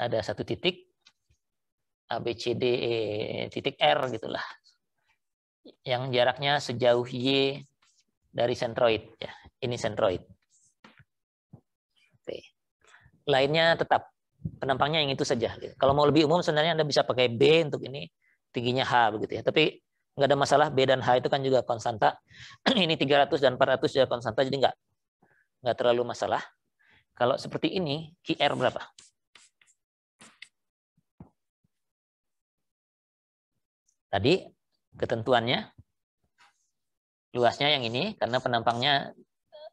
ada satu titik ABCD e, titik R gitulah yang jaraknya sejauh y dari sentroid ya ini sentroid oke lainnya tetap penampangnya yang itu saja gitu. kalau mau lebih umum sebenarnya anda bisa pakai b untuk ini tingginya h begitu ya tapi nggak ada masalah b dan h itu kan juga konstanta ini 300 dan 400 juga konstanta jadi nggak nggak terlalu masalah kalau seperti ini qr berapa Tadi ketentuannya luasnya yang ini karena penampangnya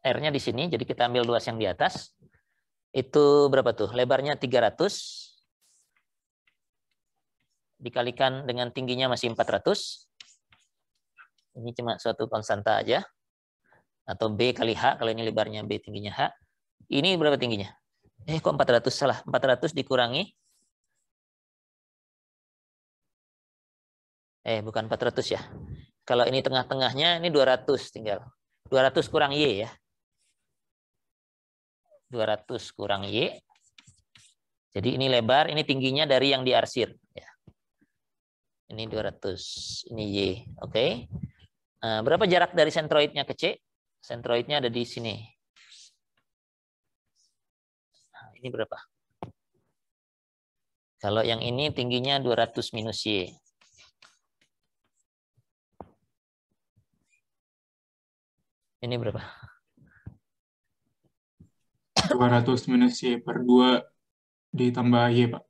R-nya di sini, jadi kita ambil luas yang di atas. Itu berapa tuh? Lebarnya 300 dikalikan dengan tingginya masih 400. Ini cuma suatu konstanta aja. Atau B kali H, kalau ini lebarnya B tingginya H. Ini berapa tingginya? Eh kok 400 salah? 400 dikurangi eh bukan 400 ya. Kalau ini tengah-tengahnya ini 200 tinggal. 200 kurang Y ya. 200 kurang Y. Jadi ini lebar, ini tingginya dari yang diarsir. Ya. Ini 200, ini Y. Oke. Okay. Nah, eh, berapa jarak dari sentroidnya ke C? Sentroidnya ada di sini. Nah, ini berapa? Kalau yang ini tingginya 200 minus Y. Ini berapa? 200 minus Y per 2 ditambah Y, Pak.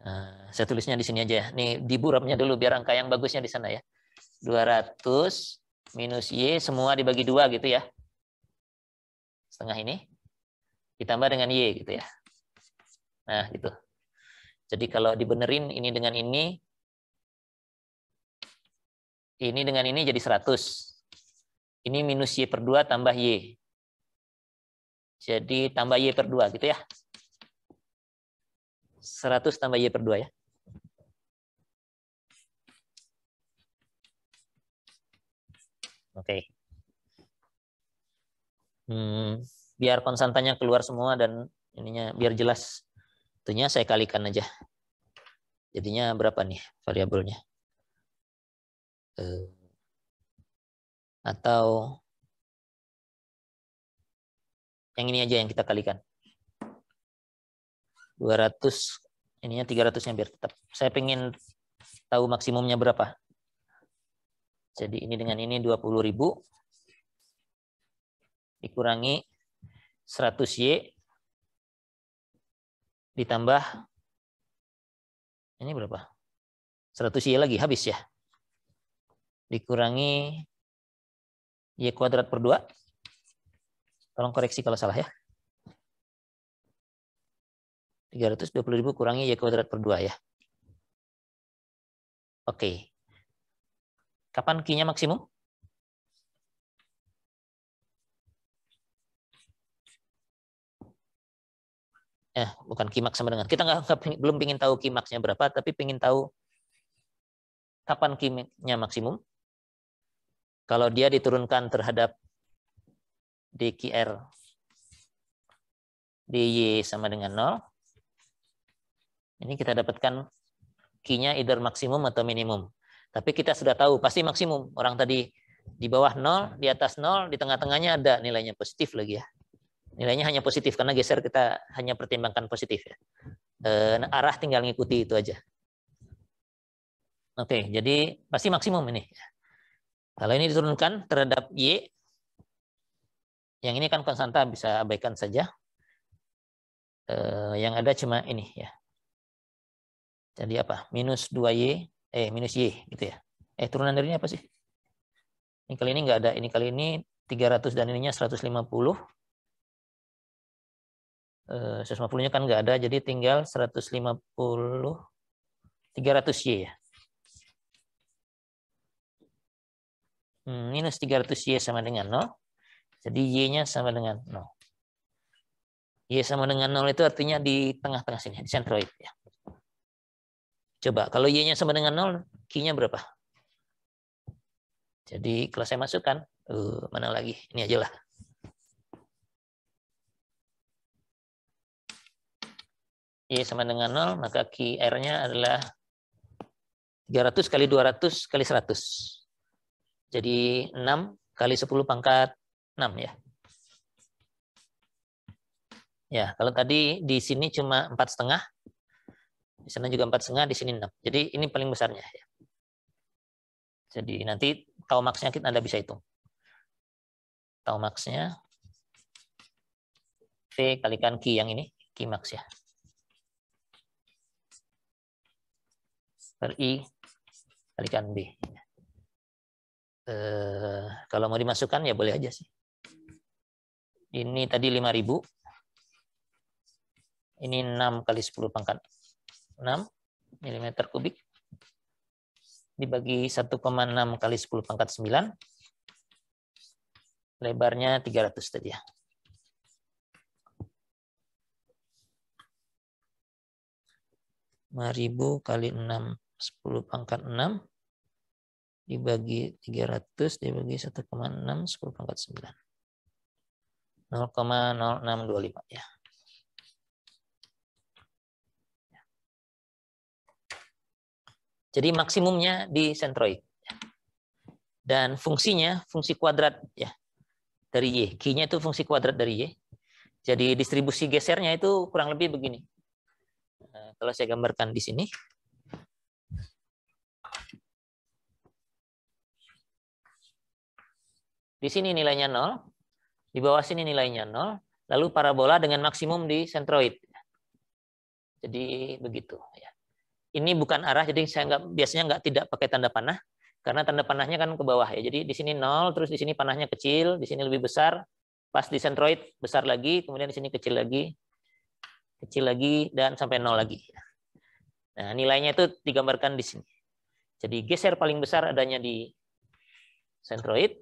Nah, saya tulisnya di sini aja ya. Nih, diburamnya dulu biar angka yang bagusnya di sana ya. 200 minus Y semua dibagi dua gitu ya. Setengah ini. Ditambah dengan Y gitu ya. Nah, gitu. Jadi kalau dibenerin ini dengan ini, ini dengan ini jadi 100. Ini minus Y per 2 tambah Y. Jadi tambah Y per 2 gitu ya. 100 tambah Y per 2 ya. Oke. Okay. Hmm, biar konstantannya keluar semua dan ininya biar jelas. Tentunya saya kalikan aja. Jadinya berapa nih variabelnya? Eh atau yang ini aja yang kita kalikan. 200 ininya 300 yang biar tetap. Saya pengen tahu maksimumnya berapa. Jadi ini dengan ini 20.000 dikurangi 100Y ditambah ini berapa? 100Y lagi habis ya. Dikurangi Y kuadrat per 2. Tolong koreksi kalau salah ya. 320.000 kurangi Y kuadrat per 2 ya. Oke. Kapan Q-nya maksimum? eh bukan kimak sama dengan kita nggak, belum pingin tahu kimaknya berapa tapi pingin tahu kapan kimaknya maksimum kalau dia diturunkan terhadap DQR DY sama dengan 0, ini kita dapatkan q either maksimum atau minimum. Tapi kita sudah tahu, pasti maksimum. Orang tadi di bawah 0, di atas 0, di tengah-tengahnya ada nilainya positif lagi ya. Nilainya hanya positif, karena geser kita hanya pertimbangkan positif ya. E, arah tinggal ngikuti itu aja. Oke, jadi pasti maksimum ini. Kalau ini diturunkan terhadap Y, yang ini kan konstanta bisa abaikan saja. Eh, yang ada cuma ini ya. Jadi apa? Minus 2Y, eh minus Y gitu ya. Eh turunan dari ini apa sih? Ini kali ini nggak ada, ini kali ini 300 dan ininya 150. Eh, 150-nya kan nggak ada, jadi tinggal 150, 300Y ya. Hmm, minus 300Y sama dengan 0. Jadi Y-nya sama dengan 0. Y sama dengan 0 itu artinya di tengah-tengah sini, di centroid. Ya. Coba, kalau Y-nya sama dengan 0, Q-nya berapa? Jadi kalau saya masukkan, uh, mana lagi? Ini aja lah. Y sama dengan 0, maka Q R-nya adalah 300 kali 200 kali 100. Jadi 6 kali 10 pangkat 6 ya. Ya, kalau tadi di sini cuma empat setengah, di sana juga empat setengah, di sini 6. Jadi ini paling besarnya. Ya. Jadi nanti tau maksnya kita Anda bisa hitung. Tau maksnya V kalikan Q yang ini, Q max ya. Per I kalikan B. Ya eh, kalau mau dimasukkan ya boleh aja sih. Ini tadi 5000. Ini 6 kali 10 pangkat 6 mm kubik dibagi 1,6 kali 10 pangkat 9 lebarnya 300 tadi ya. 5.000 kali 6 10 pangkat 6 dibagi 300 dibagi 1,6 10 pangkat 9. 0,0625 ya. Jadi maksimumnya di sentroid. Dan fungsinya fungsi kuadrat ya dari Y. Q-nya itu fungsi kuadrat dari Y. Jadi distribusi gesernya itu kurang lebih begini. Eh, kalau saya gambarkan di sini, Di sini nilainya 0, di bawah sini nilainya 0, lalu parabola dengan maksimum di sentroid. Jadi begitu. Ya. Ini bukan arah, jadi saya nggak biasanya nggak tidak pakai tanda panah, karena tanda panahnya kan ke bawah ya. Jadi di sini 0, terus di sini panahnya kecil, di sini lebih besar, pas di sentroid besar lagi, kemudian di sini kecil lagi, kecil lagi, dan sampai 0 lagi. Nah, nilainya itu digambarkan di sini. Jadi geser paling besar adanya di sentroid,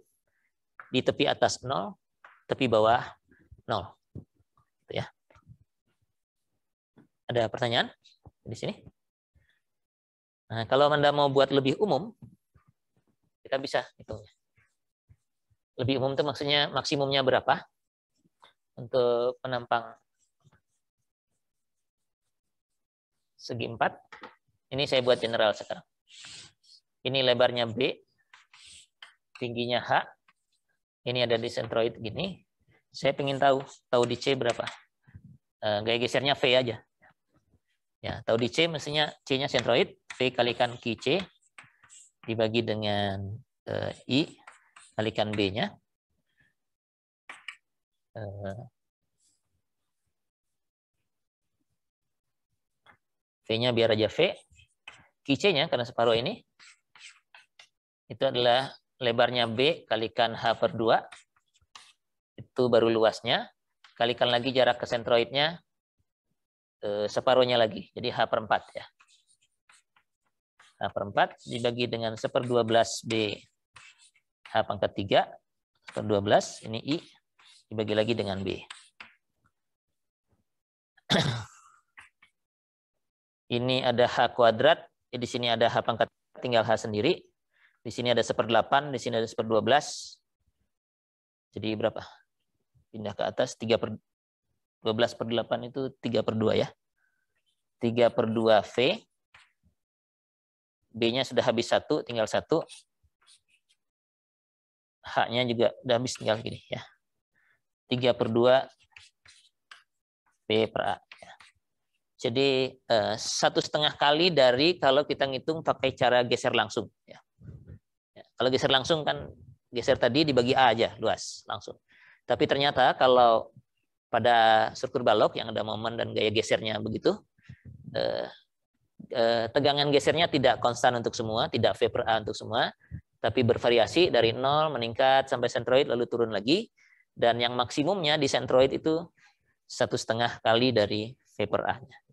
di tepi atas 0, tepi bawah 0. Gitu ya. Ada pertanyaan di sini? Nah, kalau Anda mau buat lebih umum, kita bisa hitung. Lebih umum itu maksudnya maksimumnya berapa untuk penampang segi 4. Ini saya buat general sekarang. Ini lebarnya B, tingginya H, ini ada di centroid gini, saya ingin tahu tahu di C berapa. Eh, gaya gesernya V aja. Ya, tahu di C mestinya C-nya centroid, V kalikan Q C dibagi dengan i eh, I kalikan B-nya. Eh, V-nya biar aja V. c nya karena separuh ini itu adalah lebarnya B kalikan H per 2. Itu baru luasnya. Kalikan lagi jarak ke sentroidnya eh, separuhnya lagi. Jadi H per 4 ya. H per 4 dibagi dengan 1 per 12 B H pangkat 3 1 per 12. Ini I dibagi lagi dengan B. Ini ada H kuadrat. Eh, di sini ada H pangkat tinggal H sendiri di sini ada 1 8, di sini ada 1 12. Jadi berapa? Pindah ke atas, 3 per 12 per 8 itu 3 per 2 ya. 3 per 2 V. B-nya sudah habis 1, tinggal 1. H-nya juga sudah habis, tinggal gini ya. 3 per 2 P per A. Ya. Jadi eh, satu setengah kali dari kalau kita ngitung pakai cara geser langsung. Ya. Kalau geser langsung kan geser tadi dibagi A aja luas langsung. Tapi ternyata kalau pada struktur balok yang ada momen dan gaya gesernya begitu, eh, eh, tegangan gesernya tidak konstan untuk semua, tidak V per A untuk semua, tapi bervariasi dari nol meningkat sampai sentroid lalu turun lagi. Dan yang maksimumnya di sentroid itu satu setengah kali dari V per A-nya.